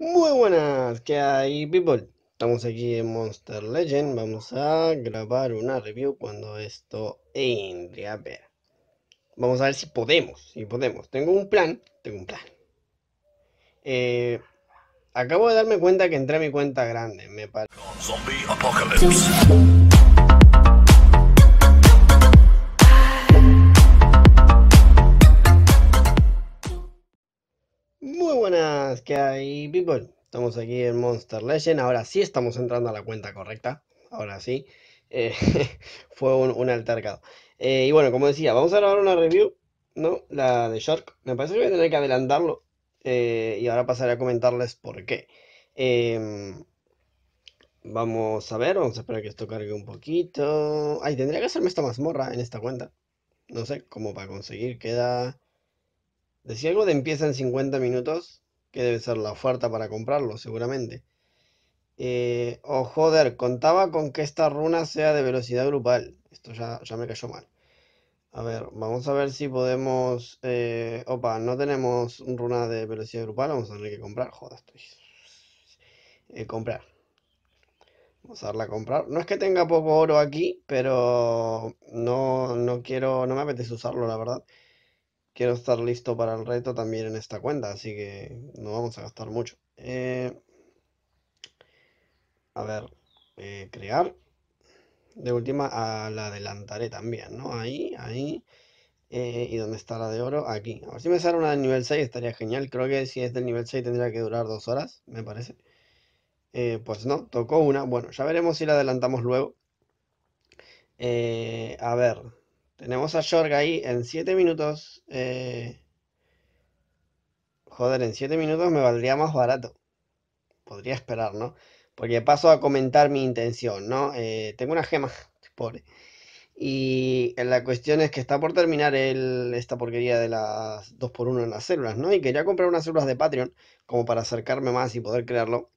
Muy buenas, ¿qué hay, people? Estamos aquí en Monster Legend. Vamos a grabar una review cuando esto entre. A ver, vamos a ver si podemos. Si podemos, tengo un plan. Tengo un plan. Eh, acabo de darme cuenta que entré a mi cuenta grande. Me parece. que hay, people? Estamos aquí en Monster Legend. Ahora sí estamos entrando a la cuenta correcta. Ahora sí. Eh, fue un, altercado. Eh, y bueno, como decía, vamos a grabar una review, ¿no? La de Shark. Me parece que voy a tener que adelantarlo. Eh, y ahora pasaré a comentarles por qué. Em, vamos a ver, vamos a esperar que esto cargue un poquito. Ay, tendría que hacerme esta mazmorra en esta cuenta. No sé, cómo para conseguir. Queda... Decía algo de empieza en 50 minutos que debe ser la oferta para comprarlo, seguramente. Eh, o oh, joder, contaba con que esta runa sea de velocidad grupal. Esto ya, ya me cayó mal. A ver, vamos a ver si podemos... Eh, opa, no tenemos runa de velocidad grupal, vamos a tener que comprar. Joder, estoy... Eh, comprar. Vamos a darla a comprar. No es que tenga poco oro aquí, pero no, no quiero... No me apetece usarlo, la verdad quiero estar listo para el reto también en esta cuenta, así que no vamos a gastar mucho. Eh, a ver, eh, crear. De última la adelantaré también, ¿no? Ahí, ahí. Eh, ¿Y dónde está la de oro? Aquí. A ver si me sale una del nivel 6, estaría genial. Creo que si es del nivel 6 tendría que durar dos horas, me parece. pues no, tocó una. Bueno, ya veremos si la adelantamos luego. a ver, tenemos a Yorga ahí en 7 minutos. Eh, joder, en 7 minutos me valdría más barato. Podría esperar, ¿no? Porque paso a comentar mi intención, ¿no? Eh, tengo una gema, pobre. Y la cuestión es que está por terminar esta porquería de las 2x1 en las células, ¿no? Y quería comprar unas células de Patreon como para acercarme más y poder crearlo.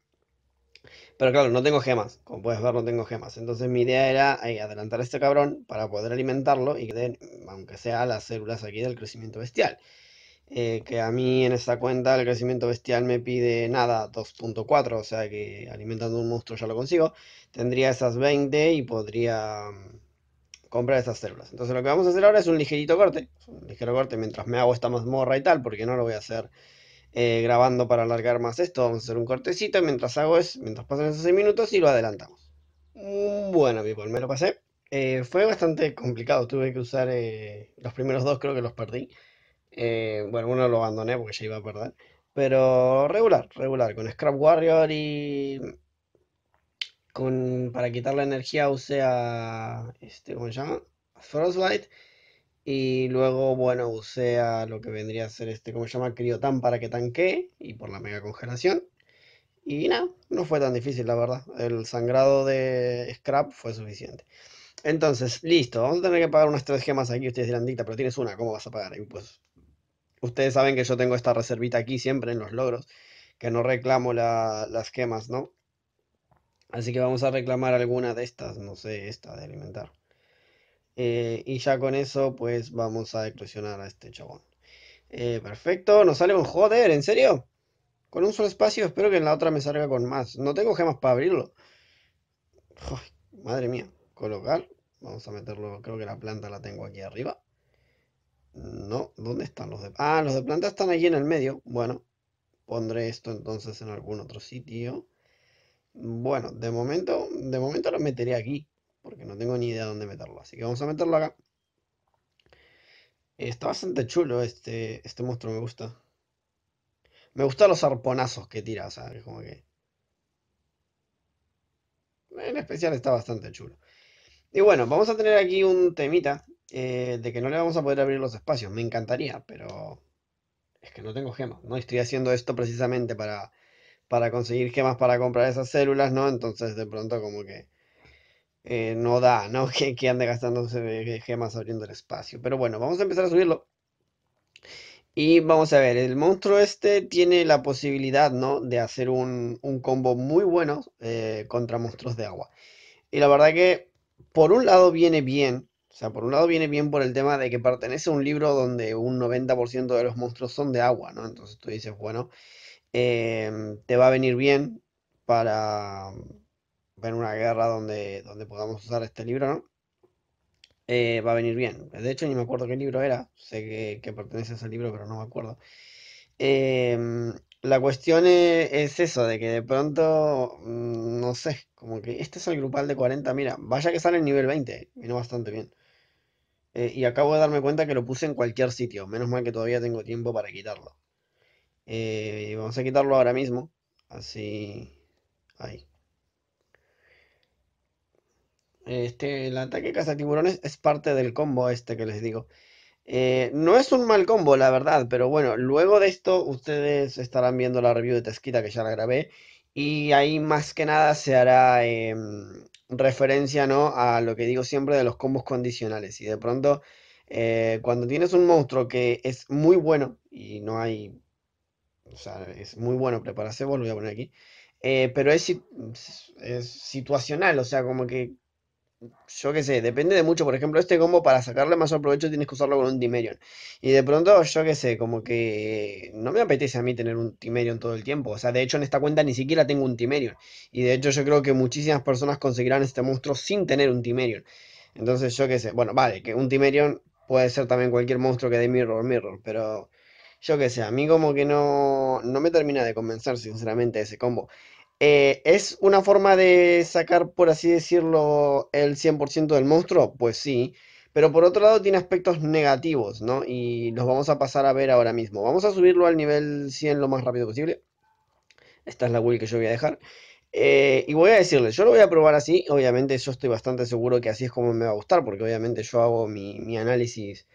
Pero claro, no tengo gemas. Como puedes ver, no tengo gemas. Entonces mi idea era eh, adelantar a este cabrón para poder alimentarlo y que den, aunque sea las células aquí del crecimiento bestial. Eh, que a mí en esta cuenta el crecimiento bestial me pide nada, 2.4, o sea que alimentando un monstruo ya lo consigo. Tendría esas 20 y podría mm, comprar esas células. Entonces lo que vamos a hacer ahora es un ligerito corte, un ligero corte mientras me hago esta mazmorra y tal, porque no lo voy a hacer eh, grabando para alargar más esto. Vamos a hacer un cortecito mientras hago es, mientras pasan esos 6 minutos y lo adelantamos. Mm, bueno, Pipo, me lo pasé. Eh, fue bastante complicado, tuve que usar eh, los primeros dos, creo que los perdí. bueno, uno lo abandoné porque ya iba a perder. Pero regular, regular, con Scrap Warrior y con, para quitar la energía usé a, este, ¿cómo se llama? Frostlight y luego, bueno, usé a lo que vendría a ser este, ¿cómo se llama? Criotan para que tanque y por la mega congelación. Y nada, no fue tan difícil, la verdad. El sangrado de Scrap fue suficiente. Entonces, listo, vamos a tener que pagar unas tres gemas aquí. Ustedes dirán, dicta, pero tienes una, ¿cómo vas a pagar? Y pues, ustedes saben que yo tengo esta reservita aquí siempre en los logros, que no reclamo las gemas, ¿no? Así que vamos a reclamar alguna de estas, no sé, esta de alimentar. Eh, y ya con eso, pues vamos a eclosionar a este chabón. Eh, perfecto, nos sale un joder, ¿en serio? Con un solo espacio, espero que en la otra me salga con más. No tengo gemas para abrirlo. madre mía. Colocar. Vamos a meterlo, creo que la planta la tengo aquí arriba. No, ¿dónde están los de... Ah, los de planta están allí en el medio. Bueno, pondré esto entonces en algún otro sitio. Bueno, de momento, de momento lo meteré aquí porque no tengo ni idea dónde meterlo. Así que vamos a meterlo acá. Está bastante chulo este, este monstruo, me gusta. Me gustan los arponazos que tira, o sea, es como que... En especial está bastante chulo. Y bueno, vamos a tener aquí un temita eh, de que no le vamos a poder abrir los espacios. Me encantaría, pero es que no tengo gemas, ¿no? Estoy haciendo esto precisamente para, para conseguir gemas para comprar esas células, ¿no? Entonces de pronto como que eh, no da, ¿no? Que, que ande gastándose gemas abriendo el espacio. Pero bueno, vamos a empezar a subirlo. Y vamos a ver, el monstruo este tiene la posibilidad, ¿no? De hacer un, combo muy bueno eh, contra monstruos de agua. Y la verdad que, por un lado viene bien, o sea, por un lado viene bien por el tema de que pertenece a un libro donde un 90% de los monstruos son de agua, ¿no? Entonces tú dices, bueno, eh, te va a venir bien para, ver una guerra donde, donde podamos usar este libro, ¿no? Eh, va a venir bien. De hecho, ni me acuerdo qué libro era. Sé que, pertenece a ese libro, pero no me acuerdo. Em, la cuestión e, es, eso, de que de pronto, mm, no sé, como que este es el grupal de 40. Mira, vaya que sale el nivel 20. Vino bastante bien. Eh, y acabo de darme cuenta que lo puse en cualquier sitio. Menos mal que todavía tengo tiempo para quitarlo. Eh, vamos a quitarlo ahora mismo. Así. Ahí. Este, el ataque tiburones es parte del combo este que les digo. Eh, no es un mal combo, la verdad, pero bueno, luego de esto ustedes estarán viendo la review de Tesquita que ya la grabé. Y ahí más que nada se hará em, referencia ¿no? a lo que digo siempre de los combos condicionales. Y de pronto, eh, cuando tienes un monstruo que es muy bueno, y no hay. O sea, es muy bueno, prepararse lo voy a poner aquí. Eh, pero es situacional, o sea, como que yo qué sé, depende de mucho. Por ejemplo, este combo para sacarle más provecho tienes que usarlo con un Timerion. Y de pronto, yo qué sé, como que no me apetece a mí tener un Timerion todo el tiempo. O sea, de hecho en esta cuenta ni siquiera tengo un Timerion. Y de hecho yo creo que muchísimas personas conseguirán este monstruo sin tener un Timerion. Entonces yo qué sé, bueno, vale, que un Timerion puede ser también cualquier monstruo que dé Mirror Mirror, pero yo qué sé, a mí como que no, no me termina de convencer sinceramente ese combo. Eh, ¿Es una forma de sacar, por así decirlo, el 100% del monstruo? Pues sí. Pero por otro lado tiene aspectos negativos, ¿no? Y los vamos a pasar a ver ahora mismo. Vamos a subirlo al nivel 100 lo más rápido posible. Esta es la build que yo voy a dejar. Eh, y voy a decirle yo lo voy a probar así. Obviamente yo estoy bastante seguro que así es como me va a gustar. Porque obviamente yo hago mi, mi análisis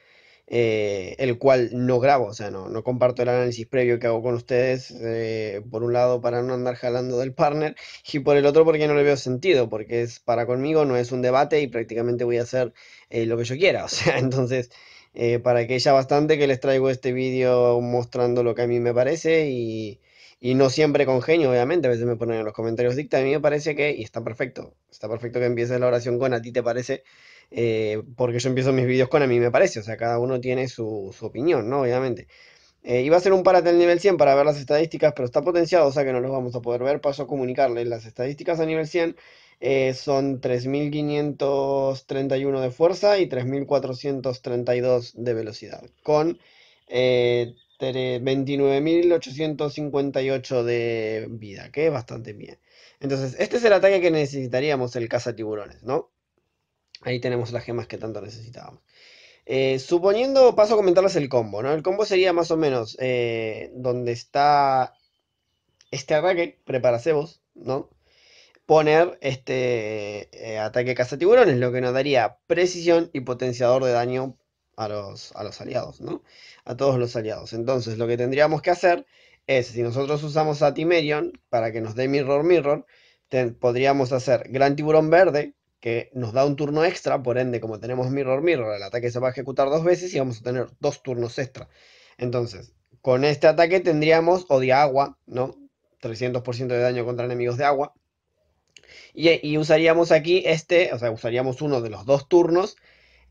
eh, el cual no grabo, o sea, no, comparto el análisis previo que hago con ustedes, eh, por un lado para no andar jalando del partner y por el otro porque no le veo sentido, porque es para conmigo, no es un debate y prácticamente voy a hacer eh, lo que yo quiera, o sea, entonces... para que ya bastante que les traigo este vídeo mostrando lo que a mí me parece y, y no siempre con genio, obviamente, a veces me ponen en los comentarios dicta, a mí me parece que, y está perfecto, está perfecto que empieces la oración con a ti te parece, eh, porque yo empiezo mis vídeos con a mí me parece, o sea, cada uno tiene su, opinión, ¿no? Obviamente. Eh, iba a ser un parate al nivel 100 para ver las estadísticas, pero está potenciado, o sea que no los vamos a poder ver. Paso a comunicarles. Las estadísticas a nivel 100 eh, son 3.531 de fuerza y 3.432 de velocidad, con 29.858 eh, de vida, que es bastante bien. Entonces, este es el ataque que necesitaríamos el caza tiburones, ¿no? Ahí tenemos las gemas que tanto necesitábamos. Eh, suponiendo, paso a comentarles el combo, ¿no? El combo sería más o menos eh, donde está este ataque, preparacebos, ¿no? Poner este eh, ataque ataque tiburones, lo que nos daría precisión y potenciador de daño a los, aliados, ¿no? A todos los aliados. Entonces, lo que tendríamos que hacer es, si nosotros usamos a Timerion para que nos dé Mirror Mirror, podríamos hacer Gran Tiburón Verde, que nos da un turno extra, por ende, como tenemos Mirror Mirror, el ataque se va a ejecutar dos veces y vamos a tener dos turnos extra. Entonces, con este ataque tendríamos o de agua, ¿no? 300% de daño contra enemigos de agua. Y, y, usaríamos aquí este, o sea, usaríamos uno de los dos turnos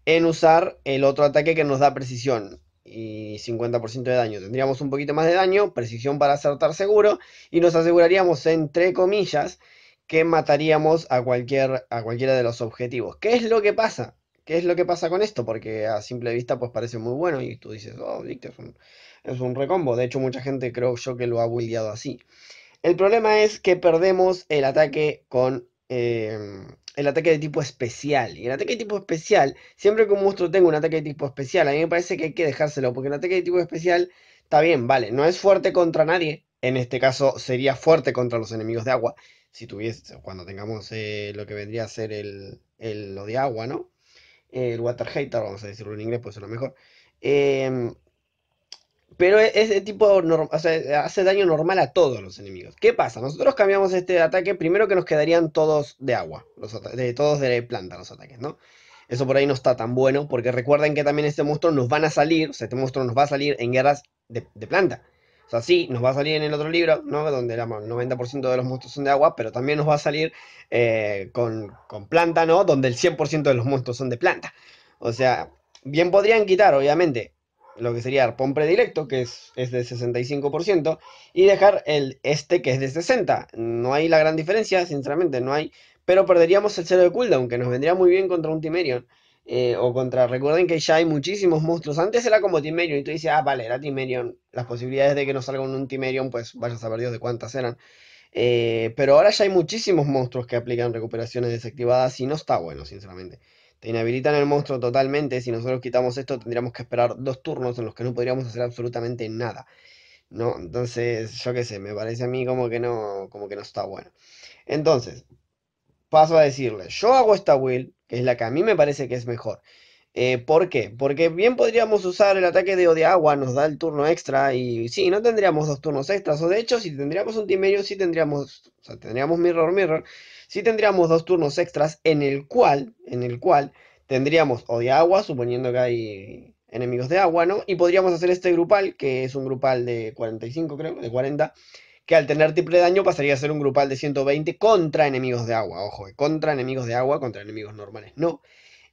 en usar el otro ataque que nos da precisión y 50% de daño. Tendríamos un poquito más de daño, precisión para acertar seguro y nos aseguraríamos, entre comillas, que mataríamos a, cualquier, a cualquiera de los objetivos. ¿Qué es lo que pasa? ¿Qué es lo que pasa con esto? Porque a simple vista pues parece muy bueno y tú dices, oh, Victor, es un, recombo. De hecho, mucha gente creo yo que lo ha buildeado así. El problema es que perdemos el ataque con em, el ataque de tipo especial. Y el ataque de tipo especial, siempre que un monstruo tenga un ataque de tipo especial, a mí me parece que hay que dejárselo, porque el ataque de tipo especial está bien, vale, no es fuerte contra nadie. En este caso sería fuerte contra los enemigos de agua si tuviese, cuando tengamos eh, lo que vendría a ser el, lo de agua, ¿no? El water hater, vamos a decirlo en inglés, pues es lo mejor. Em, pero e, ese tipo hace daño normal a todos los enemigos. ¿Qué pasa? Nosotros cambiamos este ataque, primero que nos quedarían todos de agua, de, todos de planta los ataques, ¿no? Eso por ahí no está tan bueno, porque recuerden que también este monstruo nos van a salir, o sea, este monstruo nos va a salir en guerras de planta. O sea, sí, nos va a salir en el otro libro, ¿no? Donde el 90% de los monstruos son de agua, pero también nos va a salir eh, con, planta, ¿no? Donde el 100% de los monstruos son de planta. O sea, bien podrían quitar, obviamente, lo que sería arpón predilecto, que es, de 65%, y dejar el este, que es de 60%. No hay la gran diferencia, sinceramente, no hay. Pero perderíamos el cero de cooldown, que nos vendría muy bien contra un Timerion. Eh, o contra. Recuerden que ya hay muchísimos monstruos. Antes era como Timerion y tú dices, ah, vale, era Timerion. Las posibilidades de que nos salga un Timerion, pues vaya a saber Dios de cuántas eran. Eh, pero ahora ya hay muchísimos monstruos que aplican recuperaciones desactivadas y no está bueno, sinceramente. Te inhabilitan el monstruo totalmente. Si nosotros quitamos esto, tendríamos que esperar dos turnos en los que no podríamos hacer absolutamente nada. ¿No? Entonces, yo qué sé, me parece a mí como que no, como que no está bueno. Entonces, paso a decirle, yo hago esta will, que es la que a mí me parece que es mejor. Eh, ¿Por qué? Porque bien podríamos usar el ataque de Agua nos da el turno extra y sí, no tendríamos dos turnos extras. O de hecho, si tendríamos un Timerio, sí tendríamos, o sea, tendríamos Mirror Mirror, sí tendríamos dos turnos extras en el cual, en el cual tendríamos Agua, suponiendo que hay enemigos de agua, ¿no? Y podríamos hacer este grupal, que es un grupal de 45 creo, de 40 que al tener triple daño pasaría a ser un grupal de 120 contra enemigos de agua. Ojo, eh, contra enemigos de agua, contra enemigos normales, no.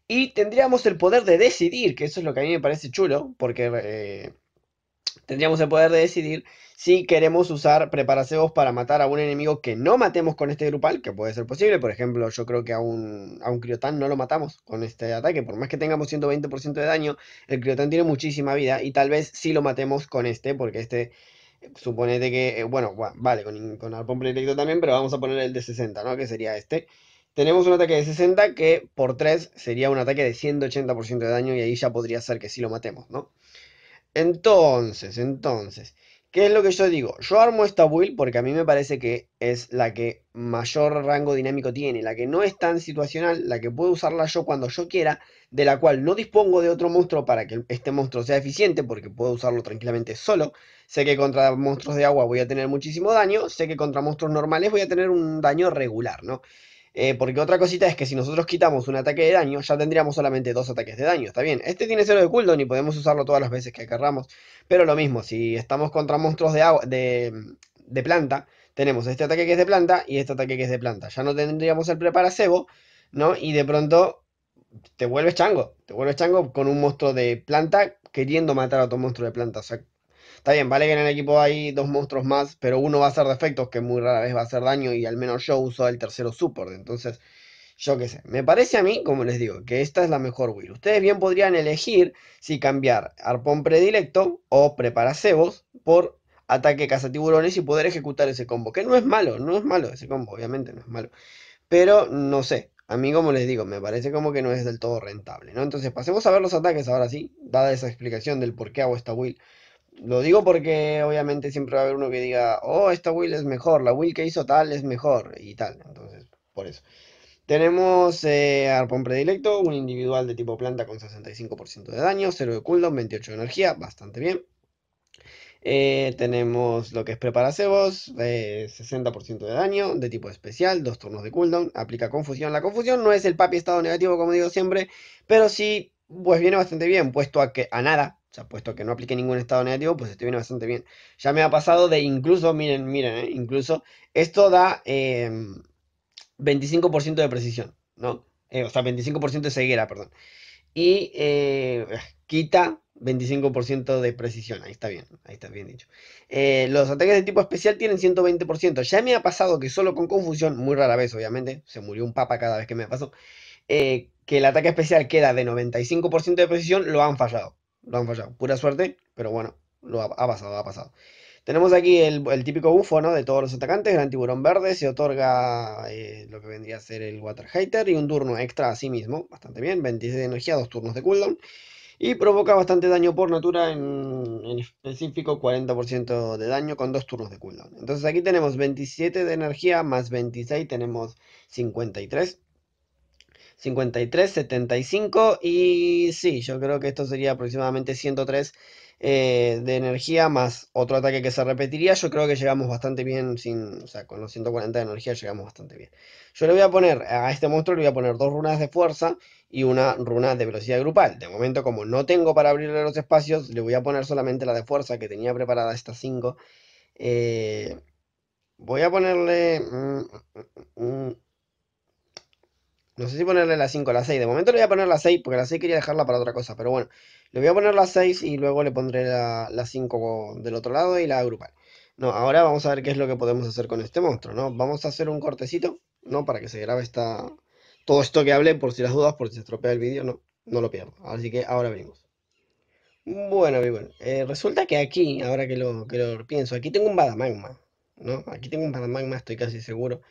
Y tendríamos el poder de decidir, que eso es lo que a mí me parece chulo, porque eh, tendríamos el poder de decidir si queremos usar preparaseos para matar a un enemigo que no matemos con este grupal, que puede ser posible. Por ejemplo, yo creo que a un, a un criotán no lo matamos con este ataque. Por más que tengamos 120% de daño, el criotán tiene muchísima vida y tal vez sí lo matemos con este, porque este suponete que, eh, bueno, vale, con, con arpón predilecto también, pero vamos a poner el de 60, ¿no? Que sería este. Tenemos un ataque de 60 que por 3 sería un ataque de 180% de daño y ahí ya podría ser que sí lo matemos, ¿no? Entonces, entonces, ¿Qué es lo que yo digo? Yo armo esta build porque a mí me parece que es la que mayor rango dinámico tiene, la que no es tan situacional, la que puedo usarla yo cuando yo quiera, de la cual no dispongo de otro monstruo para que este monstruo sea eficiente, porque puedo usarlo tranquilamente solo. Sé que contra monstruos de agua voy a tener muchísimo daño, sé que contra monstruos normales voy a tener un daño regular, ¿no? Eh, porque otra cosita es que si nosotros quitamos un ataque de daño, ya tendríamos solamente dos ataques de daño, está bien. Este tiene cero de cooldown y podemos usarlo todas las veces que querramos. Pero lo mismo, si estamos contra monstruos de, agua, de, de planta, tenemos este ataque que es de planta y este ataque que es de planta. Ya no tendríamos el preparacebo, ¿no? Y de pronto te vuelves chango. Te vuelves chango con un monstruo de planta queriendo matar a otro monstruo de planta. O sea, Está bien, vale que en el equipo hay dos monstruos más, pero uno va a hacer defectos, que muy rara vez va a hacer daño, y al menos yo uso el tercero support. Entonces, yo qué sé. Me parece a mí, como les digo, que esta es la mejor will Ustedes bien podrían elegir si cambiar arpón predilecto o preparacebos por ataque cazatiburones y poder ejecutar ese combo. Que no es malo, no es malo ese combo, obviamente no es malo. Pero no sé, a mí como les digo, me parece como que no es del todo rentable, ¿no? Entonces pasemos a ver los ataques ahora sí, dada esa explicación del por qué hago esta will lo digo porque obviamente siempre va a haber uno que diga, oh, esta will es mejor, la will que hizo tal es mejor y tal. Entonces, por eso. Tenemos eh, Arpón Predilecto, un individual de tipo planta con 65% de daño, 0 de cooldown, 28 de energía, bastante bien. Eh, tenemos lo que es Preparacebos, 60% eh, de daño, de tipo especial, 2 turnos de cooldown, aplica confusión. La confusión no es el papi estado negativo, como digo siempre, pero sí pues viene bastante bien, puesto a que a nada, o sea, puesto que no aplique ningún estado negativo, pues esto viene bastante bien. Ya me ha pasado de incluso, miren, miren, eh, incluso esto da 25% em, de precisión, ¿no? Eh, o sea, 25% de ceguera, perdón. Y eh, quita 25% de precisión, ahí está bien, ahí está bien dicho. Eh, los ataques de tipo especial tienen 120%. Ya me ha pasado que solo con confusión, muy rara vez, obviamente, se murió un papa cada vez que me pasó. Eh, que el ataque especial queda de 95% de precisión, lo han fallado. Lo han fallado. Pura suerte, pero bueno, lo ha, pasado, ha pasado. Tenemos aquí el, típico bufo, ¿no? De todos los atacantes, gran tiburón verde, se otorga eh, lo que vendría a ser el Water Hater y un turno extra a sí mismo, bastante bien, 26 de energía, dos turnos de cooldown. Y provoca bastante daño por natura, en, en específico 40% de daño con dos turnos de cooldown. Entonces aquí tenemos 27 de energía más 26, tenemos 53. 53, 75 y sí, yo creo que esto sería aproximadamente 103 eh, de energía más otro ataque que se repetiría. Yo creo que llegamos bastante bien sin, o sea, con los 140 de energía llegamos bastante bien. Yo le voy a poner a este monstruo le voy a poner dos runas de fuerza y una runa de velocidad grupal. De momento, como no tengo para abrirle los espacios, le voy a poner solamente la de fuerza que tenía preparada estas 5. Eh, voy a ponerle mm, mm, mm, no sé si ponerle la 5 o la 6. De momento le voy a poner la 6 porque la 6 quería dejarla para otra cosa. Pero bueno, le voy a poner la 6 y luego le pondré la, 5 del otro lado y la agrupar. No, ahora vamos a ver qué es lo que podemos hacer con este monstruo, ¿no? Vamos a hacer un cortecito, ¿no? Para que se grabe esta... todo esto que hablé por si las dudas, por si se estropea el vídeo, no, no lo pierdo. Así que ahora venimos. Bueno, bueno, eh, resulta que aquí, ahora que lo, que pienso, aquí tengo un Badamagma, ¿no? Aquí tengo un Badamagma, estoy casi seguro.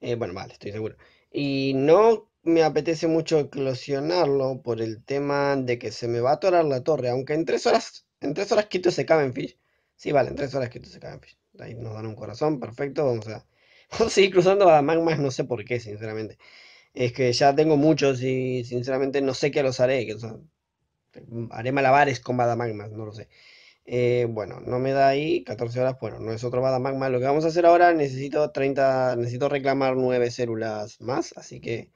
Eh, bueno, vale, estoy seguro. Y no me apetece mucho eclosionarlo por el tema de que se me va a atorar la torre, aunque en tres horas, en tres horas quito ese fish Sí, vale, en tres horas quito ese fish Ahí nos dan un corazón, perfecto, vamos a, vamos a seguir cruzando a magmas, no sé por qué, sinceramente. Es que ya tengo muchos y sinceramente no sé qué los haré, haré malabares con Badamagmas, no lo sé. Eh, bueno, no me da ahí 14 horas, bueno, no es otro Badamagma. Lo que vamos a hacer ahora, necesito 30, necesito reclamar 9 células más, así que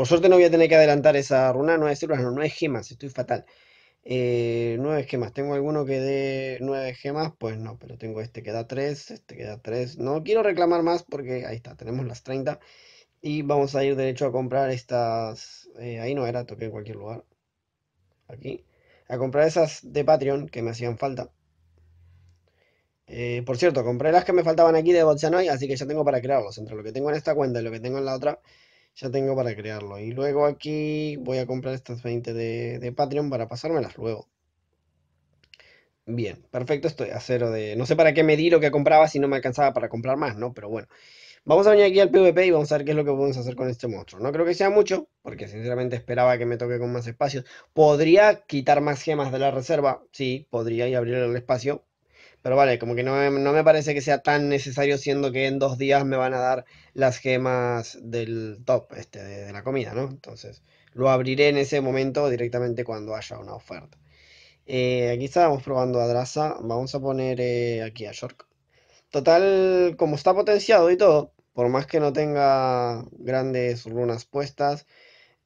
por suerte no voy a tener que adelantar esa runa, 9 células, no, es gemas, estoy fatal. Eh, 9 gemas, tengo alguno que dé 9 gemas, pues no, pero tengo este que da 3, este que da 3. No quiero reclamar más porque ahí está, tenemos las 30. Y vamos a ir derecho a comprar estas... Eh, ahí no era, toqué en cualquier lugar. Aquí. A comprar esas de Patreon que me hacían falta. Eh, por cierto, compré las que me faltaban aquí de Noy, así que ya tengo para crearlos. Entre lo que tengo en esta cuenta y lo que tengo en la otra, ya tengo para crearlo. Y luego aquí voy a comprar estas 20 de, de Patreon para pasármelas luego. Bien, perfecto, estoy a cero de... No sé para qué medir lo que compraba si no me alcanzaba para comprar más, ¿no? Pero bueno. Vamos a venir aquí al PvP y vamos a ver qué es lo que podemos hacer con este monstruo. No creo que sea mucho, porque sinceramente esperaba que me toque con más espacios. Podría quitar más gemas de la reserva, sí, podría y abrir el espacio, pero vale, como que no, me parece que sea tan necesario siendo que en dos días me van a dar las gemas del top este, de, la comida, ¿no? Entonces lo abriré en ese momento directamente cuando haya una oferta. Eh, aquí estábamos probando a Draza, vamos a poner eh, aquí a York. Total, como está potenciado y todo, por más que no tenga grandes runas puestas,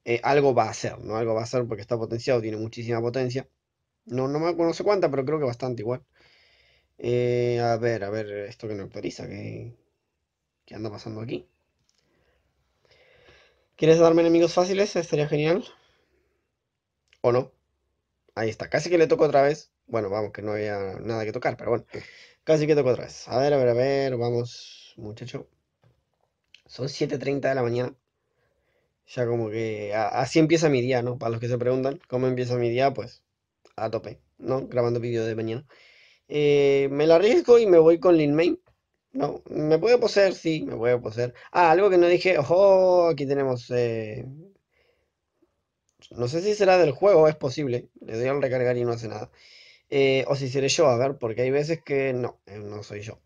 eh, algo va a hacer, ¿no? Algo va a hacer porque está potenciado, tiene muchísima potencia. No, no, me, no sé cuánta, pero creo que bastante igual. Eh, a ver, a ver, esto que no actualiza, que ¿qué anda pasando aquí? ¿Quieres darme enemigos fáciles? Estaría genial. ¿O no? Ahí está, casi que le toco otra vez. Bueno, vamos, que no había nada que tocar, pero bueno. Casi que toco otra vez. A ver, a ver, a ver, vamos, muchacho. Son 7.30 de la mañana. Ya como que así empieza mi día, ¿no? Para los que se preguntan cómo empieza mi día, pues a tope, ¿no? Grabando vídeo de mañana. Eh, me la arriesgo y me voy con Lin No, me puede poseer, sí, me puede poseer. Ah, algo que no dije, ojo, aquí tenemos. Eh, no sé si será del juego, es posible. Le doy al recargar y no hace nada. Eh, o si seré yo, a ver, porque hay veces que no, no soy yo.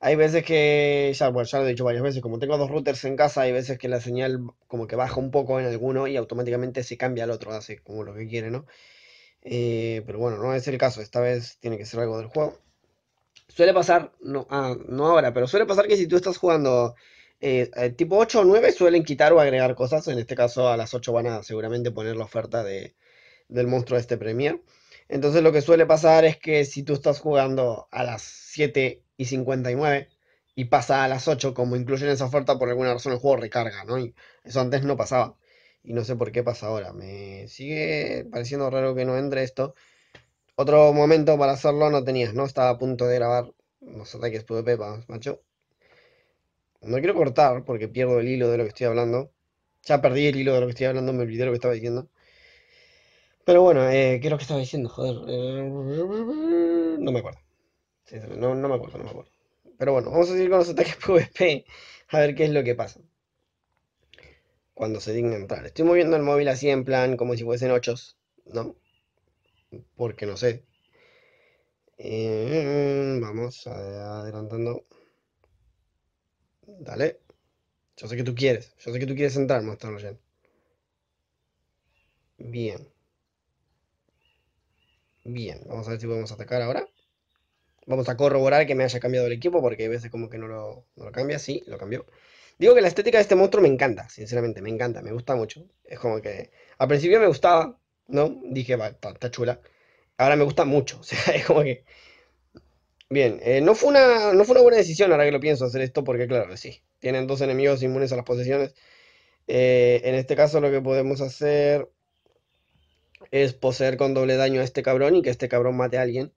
Hay veces que, ya, ya lo he dicho varias veces, como tengo dos routers en casa, hay veces que la señal como que baja un poco en alguno y automáticamente se cambia al otro, hace como lo que quiere, ¿no? Eh, pero bueno, no es el caso, esta vez tiene que ser algo del juego. Suele pasar, no, ah, no ahora, pero suele pasar que si tú estás jugando eh, eh, tipo 8 o 9 suelen quitar o agregar cosas, en este caso a las 8 van a seguramente poner la oferta de, del monstruo de este premier. Entonces lo que suele pasar es que si tú estás jugando a las 7 y 59 y pasa a las 8, como incluyen esa oferta, por alguna razón el juego recarga, ¿no? Y eso antes no pasaba y no sé por qué pasa ahora. Me sigue pareciendo raro que no entre esto. Otro momento para hacerlo no tenías, ¿no? Estaba a punto de grabar los ataques PvP, macho. No quiero cortar porque pierdo el hilo de lo que estoy hablando. Ya perdí el hilo de lo que estoy hablando, me olvidé lo que estaba diciendo. Pero bueno, eh, ¿qué es lo que estaba diciendo? Joder. Eh, no me acuerdo. no me acuerdo, no me acuerdo. Pero bueno, vamos a seguir con los ataques PvP a ver qué es lo que pasa cuando se digna entrar. Estoy moviendo el móvil así en plan, como si fuesen ochos, ¿no? Porque no sé. Eh, vamos adelantando. Dale. Yo sé que tú quieres. Yo sé que tú quieres entrar, Master Bien. Bien. Vamos a ver si podemos atacar ahora. Vamos a corroborar que me haya cambiado el equipo porque a veces como que no lo, no lo cambia. Sí, lo cambió. Digo que la estética de este monstruo me encanta, sinceramente, me encanta, me gusta mucho. Es como que al principio me gustaba, ¿no? Dije, va, está, chula. Ahora me gusta mucho, o sea, es como que... Bien, eh, no, fue una, no fue una buena decisión ahora que lo pienso hacer esto, porque claro, sí, tienen dos enemigos inmunes a las posesiones. Eh, en este caso lo que podemos hacer es poseer con doble daño a este cabrón y que este cabrón mate a alguien.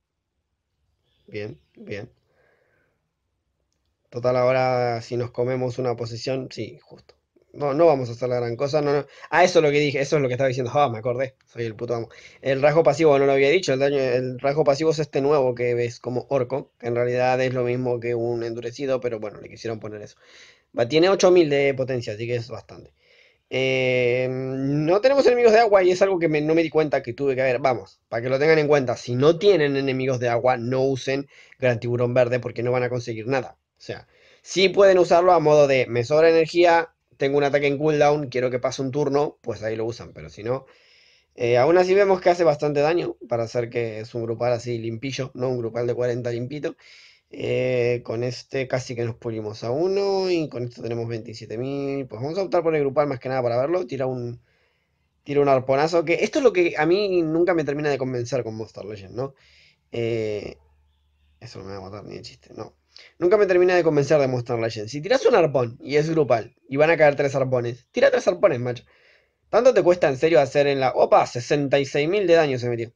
Bien, bien. Total, ahora si nos comemos una posición, sí, justo. No, no vamos a hacer la gran cosa. No, no. Ah, eso es lo que dije, eso es lo que estaba diciendo. Ah, me acordé, soy el puto amo. El rasgo pasivo, no lo había dicho, el, daño, el rasgo pasivo es este nuevo que ves como orco, que en realidad es lo mismo que un endurecido, pero bueno, le quisieron poner eso. Va, tiene 8000 de potencia, así que es bastante. Em, no tenemos enemigos de agua y es algo que no me di cuenta que tuve que ver. Vamos, para que lo tengan en cuenta, si no tienen enemigos de agua, no usen Gran Tiburón Verde porque no van a conseguir nada. O sea, sí pueden usarlo a modo de me sobra energía, tengo un ataque en cooldown, quiero que pase un turno, pues ahí lo usan, pero si no... Eh, aún así vemos que hace bastante daño para hacer que es un grupal así limpillo, no un grupal de 40 limpito. Eh, con este casi que nos pulimos a uno y con esto tenemos 27.000. Pues vamos a optar por el grupal más que nada para verlo. Tira un, un arponazo, que esto es lo que a mí nunca me termina de convencer con Monster Legend, ¿no? Eh, eso no me va a matar ni de chiste, no. Nunca me termina de convencer de la gente. Si tiras un arpón y es grupal y van a caer tres arpones, tira tres arpones, macho. Tanto te cuesta en serio hacer en la. ¡Opa! 66.000 de daño se metió.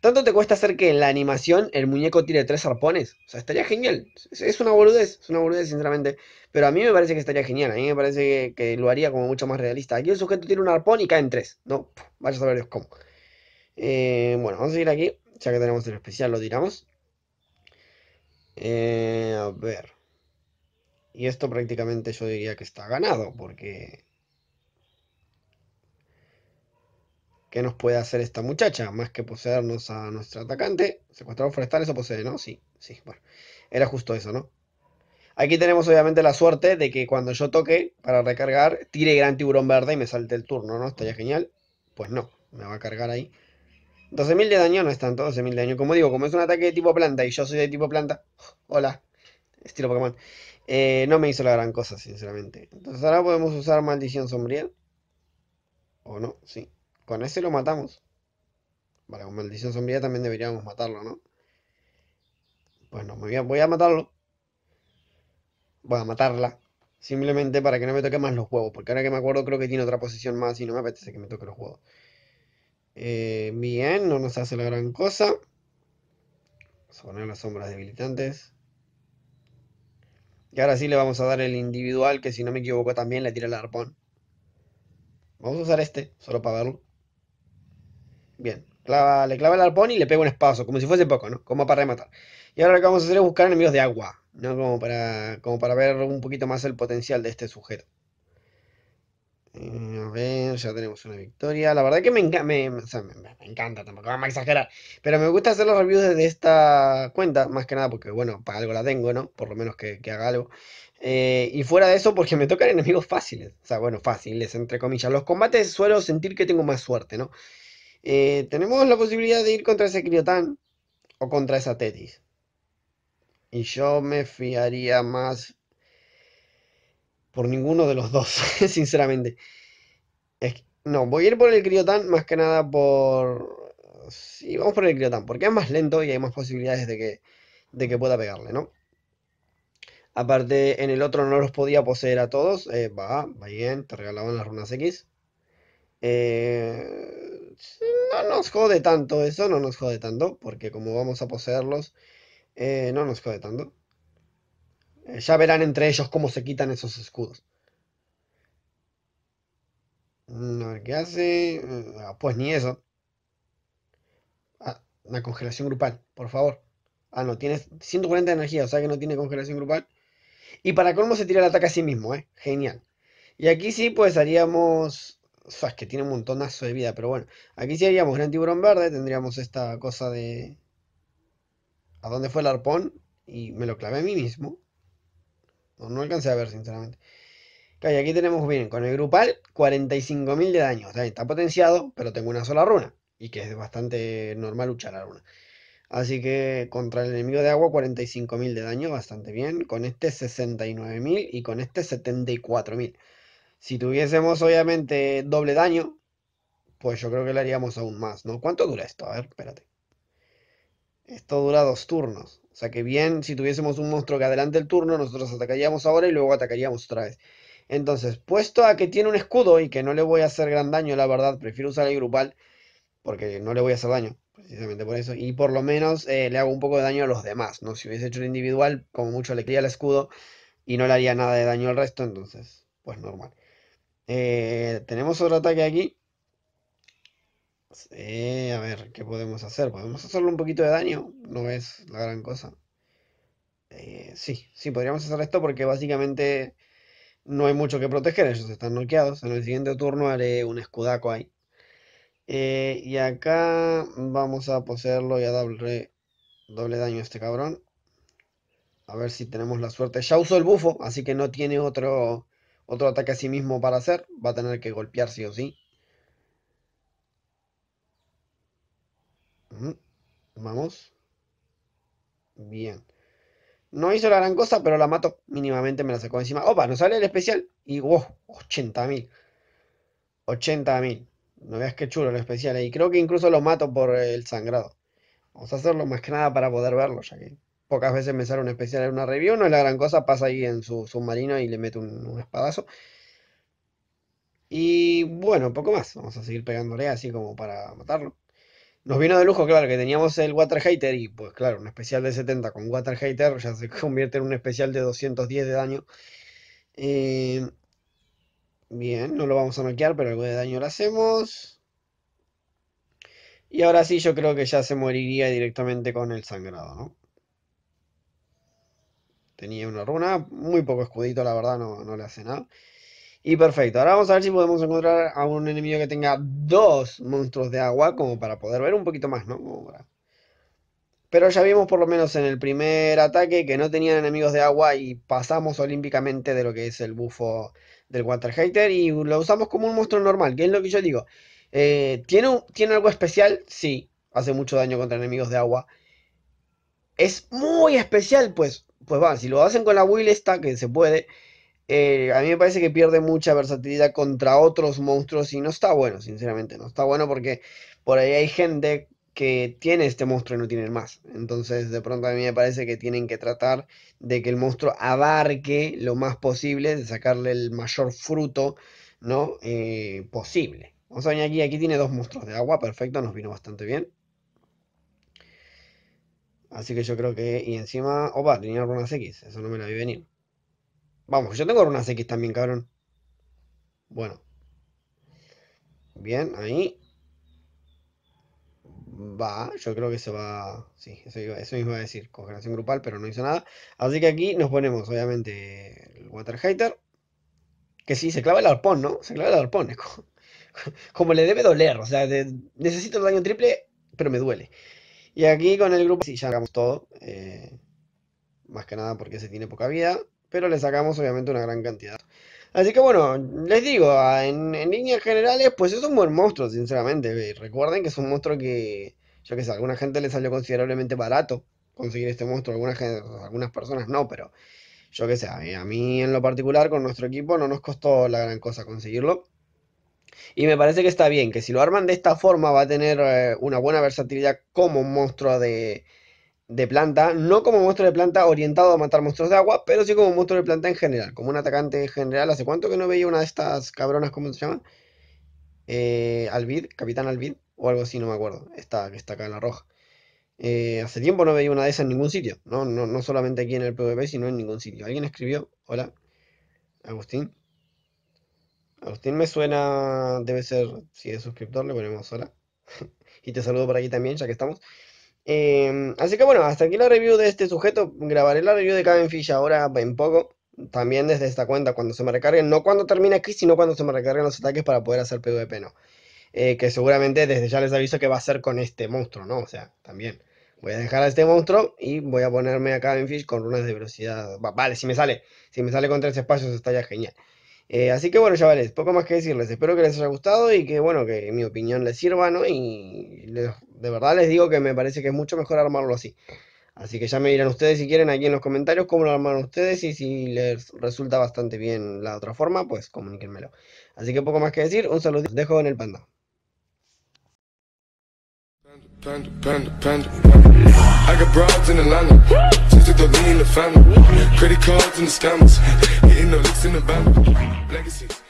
¿Tanto te cuesta hacer que en la animación el muñeco tire tres arpones? O sea, estaría genial. Es una boludez, es una boludez, sinceramente. Pero a mí me parece que estaría genial. A mí me parece que, lo haría como mucho más realista. Aquí el sujeto tira un arpón y caen tres. No, vaya a saber cómo. Eh, bueno, vamos a seguir aquí. Ya que tenemos el especial, lo tiramos. Eh, a ver. Y esto prácticamente yo diría que está ganado, porque... ¿Qué nos puede hacer esta muchacha? Más que poseernos a nuestro atacante. secuestrado forestal, eso posee, ¿no? Sí, sí, bueno. Era justo eso, ¿no? Aquí tenemos obviamente la suerte de que cuando yo toque para recargar, tire gran tiburón verde y me salte el turno, ¿no? Estaría genial. Pues no, me va a cargar ahí. 12.000 de daño no es tanto, 12.000 de daño. Como digo, como es un ataque de tipo planta y yo soy de tipo planta, hola, estilo Pokémon, eh, no me hizo la gran cosa, sinceramente. Entonces ahora podemos usar Maldición Sombría. ¿O no? Sí. Con ese lo matamos. Vale, con Maldición Sombría también deberíamos matarlo, ¿no? Bueno, pues no, voy a, voy a matarlo. Voy a matarla. Simplemente para que no me toque más los huevos. Porque ahora que me acuerdo creo que tiene otra posición más y no me apetece que me toque los huevos. Eh, bien, no nos hace la gran cosa. Vamos a poner las sombras debilitantes. Y ahora sí le vamos a dar el individual, que si no me equivoco también le tira el arpón. Vamos a usar este, solo para verlo. Bien, le clava el arpón y le pega un espacio como si fuese poco, ¿no? Como para rematar. Y ahora lo que vamos a hacer es buscar enemigos de agua, ¿no? Como para, como para ver un poquito más el potencial de este sujeto. Eh, a ver, ya tenemos una victoria. La verdad que me, me, encanta, tampoco vamos a exagerar. Pero me gusta hacer los reviews de esta cuenta, más que nada porque, bueno, para algo la tengo, ¿no? Por lo menos que, haga algo. Eh, y fuera de eso, porque me tocan enemigos fáciles. O sea, bueno, fáciles, entre comillas. Los combates suelo sentir que tengo más suerte, ¿no? Eh, tenemos la posibilidad de ir contra ese Criotán o contra esa Tetis. Y yo me fiaría más por ninguno de los dos, sinceramente. no, voy a ir por el Criotan más que nada por... Sí, vamos por el Criotan, porque es más lento y hay más posibilidades de que, de que pueda pegarle, ¿no? Aparte, en el otro no los podía poseer a todos. Eh, va, va bien, te regalaban las runas X. Eh, no nos jode tanto eso, no nos jode tanto, porque como vamos a poseerlos, eh, no nos jode tanto. Eh, ya verán entre ellos cómo se quitan esos escudos. Mm, a ver qué hace. Eh, ah, pues ni eso. Ah, una congelación grupal, por favor. Ah, no, tiene 140 de energía, o sea que no tiene congelación grupal. Y para colmo se tira el ataque a sí mismo, ¿eh? Genial. Y aquí sí, pues haríamos. O sea, es que tiene un montonazo de vida, pero bueno. Aquí sí haríamos gran tiburón verde, tendríamos esta cosa de. ¿A dónde fue el arpón? Y me lo clavé a mí mismo. No, alcancé a ver, sinceramente. Okay, aquí tenemos bien, con el grupal 45.000 de daño. O sea, está potenciado, pero tengo una sola runa. Y que es bastante normal luchar la runa. Así que contra el enemigo de agua 45.000 de daño, bastante bien. Con este 69.000 y con este 74.000. Si tuviésemos obviamente doble daño, pues yo creo que le haríamos aún más, ¿no? ¿Cuánto dura esto? A ver, espérate esto dura dos turnos. O sea que bien, si tuviésemos un monstruo que adelante el turno, nosotros atacaríamos ahora y luego atacaríamos otra vez. Entonces, puesto a que tiene un escudo y que no le voy a hacer gran daño, la verdad, prefiero usar el grupal porque no le voy a hacer daño, precisamente por eso. Y por lo menos eh, le hago un poco de daño a los demás, ¿no? Si hubiese hecho el individual, como mucho le quería el escudo y no le haría nada de daño al resto, entonces, pues normal. Eh, tenemos otro ataque aquí a ver, ¿qué podemos hacer? Podemos hacerle un poquito de daño, no es la gran cosa. Eh, sí, sí, podríamos hacer esto porque básicamente no hay mucho que proteger, ellos están noqueados. En el siguiente turno haré un escudaco ahí. Eh, y acá vamos a poseerlo y a darle doble daño a este cabrón. A ver si tenemos la suerte. Ya usó el bufo, así que no tiene otro, otro ataque a sí mismo para hacer. Va a tener que golpear sí o sí. Vamos. Bien. No hizo la gran cosa, pero la mato. Mínimamente me la sacó encima. Opa, nos sale el especial. Y wow, 80.000. 80.000. No veas qué chulo el especial ahí. Creo que incluso lo mato por el sangrado. Vamos a hacerlo más que nada para poder verlo, ya que pocas veces me sale un especial en una review. No es la gran cosa. Pasa ahí en su submarino y le meto un espadazo. Y bueno, poco más. Vamos a seguir pegándole así como para matarlo. Nos vino de lujo, claro, que teníamos el Water Hater y pues claro, un especial de 70 con Water Hater ya se convierte en un especial de 210 de daño. Eh, bien, no lo vamos a noquear, pero algo de daño lo hacemos. Y ahora sí, yo creo que ya se moriría directamente con el sangrado, ¿no? Tenía una runa, muy poco escudito, la verdad, no, no le hace nada. Y perfecto, ahora vamos a ver si podemos encontrar a un enemigo que tenga dos monstruos de agua, como para poder ver un poquito más, ¿no? Pero ya vimos por lo menos en el primer ataque que no tenían enemigos de agua y pasamos olímpicamente de lo que es el bufo del Water Hater y lo usamos como un monstruo normal, que es lo que yo digo. Eh, ¿tiene, ¿Tiene algo especial? Sí, hace mucho daño contra enemigos de agua. Es muy especial, pues, pues va, si lo hacen con la Will está que se puede, eh, a mí me parece que pierde mucha versatilidad contra otros monstruos y no está bueno, sinceramente. No está bueno porque por ahí hay gente que tiene este monstruo y no tienen más. Entonces, de pronto a mí me parece que tienen que tratar de que el monstruo abarque lo más posible, de sacarle el mayor fruto ¿no? Eh, posible. Vamos a venir aquí, aquí tiene dos monstruos de agua, perfecto, nos vino bastante bien. Así que yo creo que, y encima, opa, tenía algunas X, eso no me la vi venir. Vamos, yo tengo runas X también, cabrón. Bueno. Bien, ahí. Va, yo creo que se va. Sí, eso, mismo iba a decir. Congelación grupal, pero no hizo nada. Así que aquí nos ponemos, obviamente, el Water Hater. Que sí, se clava el arpón, ¿no? Se clava el arpón. como, le debe doler. O sea, necesito el daño triple, pero me duele. Y aquí con el grupo, sí, ya hagamos todo. Eh, más que nada porque se tiene poca vida pero le sacamos obviamente una gran cantidad. Así que bueno, les digo, en, líneas generales, pues es un buen monstruo, sinceramente. Recuerden que es un monstruo que, yo que sé, a alguna gente le salió considerablemente barato conseguir este monstruo, algunas, algunas personas no, pero yo que sé, a mí, en lo particular con nuestro equipo no nos costó la gran cosa conseguirlo. Y me parece que está bien, que si lo arman de esta forma va a tener eh, una buena versatilidad como monstruo de, de planta, no como monstruo de planta orientado a matar monstruos de agua, pero sí como monstruo de planta en general, como un atacante en general. ¿Hace cuánto que no veía una de estas cabronas, cómo se llama? Eh, Alvid, Capitán Alvid, o algo así, no me acuerdo. Esta que está acá en la roja. Eh, hace tiempo no veía una de esas en ningún sitio, ¿no? No, no solamente aquí en el PvP, sino en ningún sitio. Alguien escribió, hola, Agustín. Agustín me suena, debe ser, si es suscriptor, le ponemos hola. y te saludo por aquí también, ya que estamos. Em, así que bueno, hasta aquí la review de este sujeto. Grabaré la review de Kevin Fish ahora en poco. También desde esta cuenta, cuando se me recarguen. No cuando termine aquí, sino cuando se me recarguen los ataques para poder hacer PvP, ¿no? Eh, que seguramente desde ya les aviso que va a ser con este monstruo, ¿no? O sea, también. Voy a dejar a este monstruo y voy a ponerme a en Fish con runas de velocidad. Vale, si me sale. Si me sale con tres espacios está ya genial. Eh, así que bueno, chavales, poco más que decirles. Espero que les haya gustado y que, bueno, que mi opinión les sirva, ¿no? Y de verdad les digo que me parece que es mucho mejor armarlo así. Así que ya me dirán ustedes si quieren aquí en los comentarios cómo lo armaron ustedes y si les resulta bastante bien la otra forma, pues comuníquenmelo. Así que poco más que decir, un saludo. Dejo en el panda. in the licks in the van. Legacy.